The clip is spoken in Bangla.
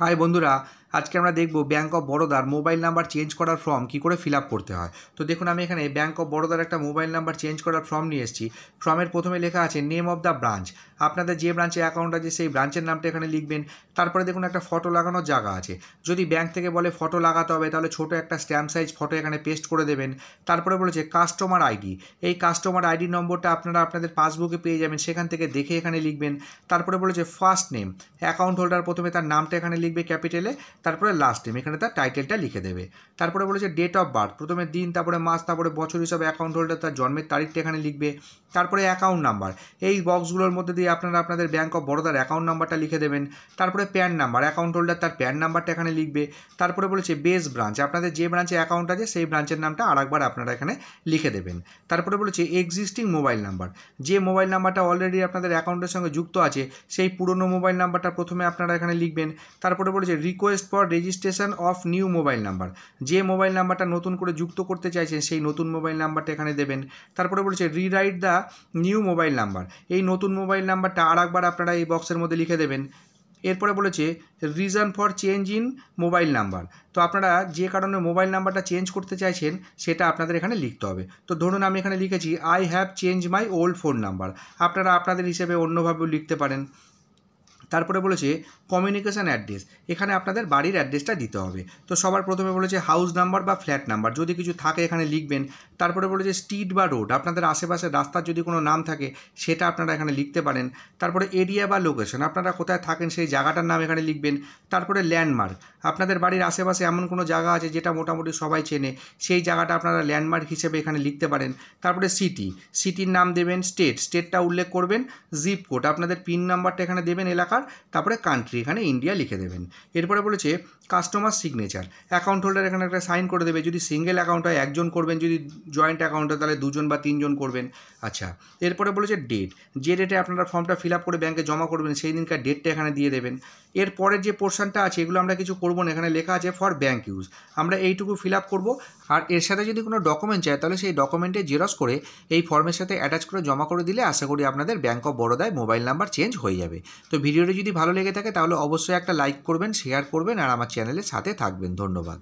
হাই বন্ধুরা আজকে আমরা দেখব ব্যাঙ্ক অফ বরোদার মোবাইল নাম্বার চেঞ্জ করার ফর্ম কি করে ফিল করতে হয় তো দেখুন আমি এখানে ব্যাঙ্ক অফ বরোদার একটা মোবাইল নাম্বার চেঞ্জ করার ফর্ম নিয়ে এসেছি ফর্মের প্রথমে লেখা আছে নেম অফ দ্য ব্রাঞ্চ আপনাদের যে ব্রাঞ্চে অ্যাকাউন্ট আছে সেই ব্রাঞ্চের নামটা এখানে লিখবেন তারপরে দেখুন একটা ফটো লাগানোর জায়গা আছে যদি ব্যাঙ্ক থেকে বলে ফটো লাগাতে হবে তাহলে ছোট একটা স্ট্যাম্প সাইজ ফটো এখানে পেস্ট করে দেবেন তারপরে বলেছে কাস্টমার আইডি এই কাস্টমার আইডি নম্বরটা আপনারা আপনাদের পাসবুকে পেয়ে যাবেন সেখান থেকে দেখে এখানে লিখবেন তারপরে বলেছে ফার্স্ট নেম অ্যাকাউন্ট হোল্ডার প্রথমে তার নামটা এখানে লিখবে ক্যাপিটালে তারপরে লাস্ট টাইম এখানে তার টাইটেলটা লিখে দেবে তারপরে বলেছে ডেট অফ বার্থ প্রথমে দিন তারপরে মাস তারপরে বছর হিসাবে অ্যাকাউন্ট হোল্ডার তার জন্মের তারিখটা এখানে লিখবে তারপরে অ্যাকাউন্ট নাম্বার এই বক্সগুলোর মধ্যে দিয়ে আপনারা আপনাদের ব্যাঙ্ক অফ বরোদার অ্যাকাউন্ট নাম্বারটা লিখে দেবেন তারপরে প্যান নাম্বার অ্যাকাউন্ট হোল্ডার তার প্যান নাম্বারটা এখানে লিখবে তারপরে বলেছে বেস ব্রাঞ্চ আপনাদের যে ব্রাঞ্চে অ্যাকাউন্ট আছে সেই ব্রাঞ্চের নামটা আরেকবার আপনারা এখানে লিখে দেবেন তারপরে বলেছে এক্সিস্টিং মোবাইল নাম্বার যে মোবাইল নাম্বারটা অলরেডি আপনাদের অ্যাকাউন্টের সঙ্গে যুক্ত আছে সেই পুরনো মোবাইল নাম্বারটা প্রথমে আপনারা এখানে লিখবেন তারপরে বলেছে request for registration of new mobile number যে মোবাইল নাম্বারটা নতুন করে যুক্ত করতে চাইছেন সেই নতুন মোবাইল নাম্বারটা এখানে দেবেন তারপরে বলেছে rewrite the new mobile number এই নতুন মোবাইল নাম্বারটা আর একবার আপনারা এই বক্সের মধ্যে লিখে দেবেন এরপরে বলেছে reason for change in mobile number তো আপনারা যে কারণে মোবাইল নাম্বারটা চেঞ্জ করতে চাইছেন সেটা আপনাদের এখানে লিখতে হবে তো ধরুন আমি এখানে লিখেছি I have change my old phone number আপনারা আপনাদের হিসেবে অন্যভাবেও লিখতে পারেন তারপরে বলেছে কমিউনিকেশান অ্যাড্রেস এখানে আপনাদের বাড়ির অ্যাড্রেসটা দিতে হবে তো সবার প্রথমে বলেছে হাউস নাম্বার বা ফ্ল্যাট নাম্বার যদি কিছু থাকে এখানে লিখবেন তারপরে বলেছে স্ট্রিট বা রোড আপনাদের আশেপাশের রাস্তার যদি কোনো নাম থাকে সেটা আপনারা এখানে লিখতে পারেন তারপরে এরিয়া বা লোকেশন আপনারা কোথায় থাকেন সেই জায়গাটার নাম এখানে লিখবেন তারপরে ল্যান্ডমার্ক আপনাদের বাড়ির আশেপাশে এমন কোনো জায়গা আছে যেটা মোটামুটি সবাই চেনে সেই জায়গাটা আপনারা ল্যান্ডমার্ক হিসেবে এখানে লিখতে পারেন তারপরে সিটি সিটির নাম দেবেন স্টেট স্টেটটা উল্লেখ করবেন জিপ কোড আপনাদের পিন নাম্বারটা এখানে দেবেন এলাকা লেখার তারপরে কান্ট্রি এখানে ইন্ডিয়া লিখে দেবেন এরপরে বলেছে কাস্টমার সিগনেচার অ্যাকাউন্ট হোল্ডার এখানে একটা সাইন করে দেবে যদি সিঙ্গেল অ্যাকাউন্ট হয় একজন করবেন যদি জয়েন্ট অ্যাকাউন্ট হয় তাহলে দুজন বা তিনজন করবেন আচ্ছা এরপরে বলেছে ডেট যে ডেটে আপনারা ফর্মটা ফিল আপ করে ব্যাঙ্কে জমা করবেন সেই দিনকার ডেটটা এখানে দিয়ে দেবেন এরপরের যে পোর্শনটা আছে এগুলো আমরা কিছু করবো না এখানে লেখা আছে ফর ব্যাঙ্ক ইউজ আমরা এইটুকু ফিল আপ করবো আর এর সাথে যদি কোনো ডকুমেন্ট চায় তাহলে সেই ডকুমেন্টে জেরক্স করে এই ফর্মের সাথে অ্যাটাচ করে জমা করে দিলে আশা করি আপনাদের ব্যাঙ্ক অফ বরোদায় মোবাইল নাম্বার চেঞ্জ হয়ে যাবে তো ভিডিও ভিডিওটি যদি ভালো লেগে থাকে তাহলে অবশ্যই একটা লাইক করবেন শেয়ার করবেন আর আমার চ্যানেলের সাথে থাকবেন ধন্যবাদ